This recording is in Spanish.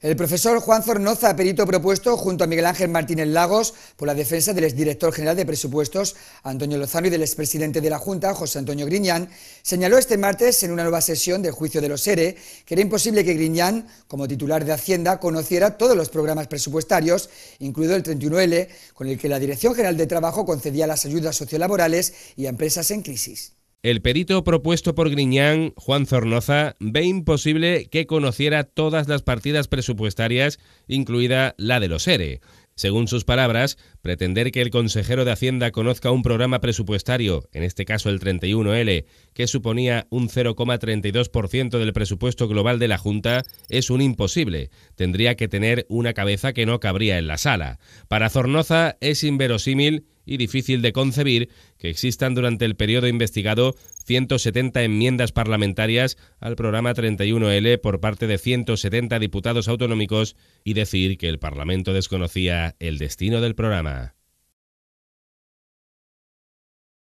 El profesor Juan Zornoza, perito propuesto junto a Miguel Ángel Martínez Lagos por la defensa del exdirector general de presupuestos Antonio Lozano y del expresidente de la Junta José Antonio Griñán, señaló este martes en una nueva sesión del juicio de los ERE que era imposible que Griñán, como titular de Hacienda, conociera todos los programas presupuestarios, incluido el 31L, con el que la Dirección General de Trabajo concedía las ayudas sociolaborales y a empresas en crisis. El perito propuesto por Griñán, Juan Zornoza, ve imposible que conociera todas las partidas presupuestarias, incluida la de los ERE. Según sus palabras, pretender que el consejero de Hacienda conozca un programa presupuestario, en este caso el 31L, que suponía un 0,32% del presupuesto global de la Junta, es un imposible. Tendría que tener una cabeza que no cabría en la sala. Para Zornoza es inverosímil y difícil de concebir que existan durante el periodo investigado 170 enmiendas parlamentarias al programa 31L por parte de 170 diputados autonómicos y decir que el Parlamento desconocía el destino del programa.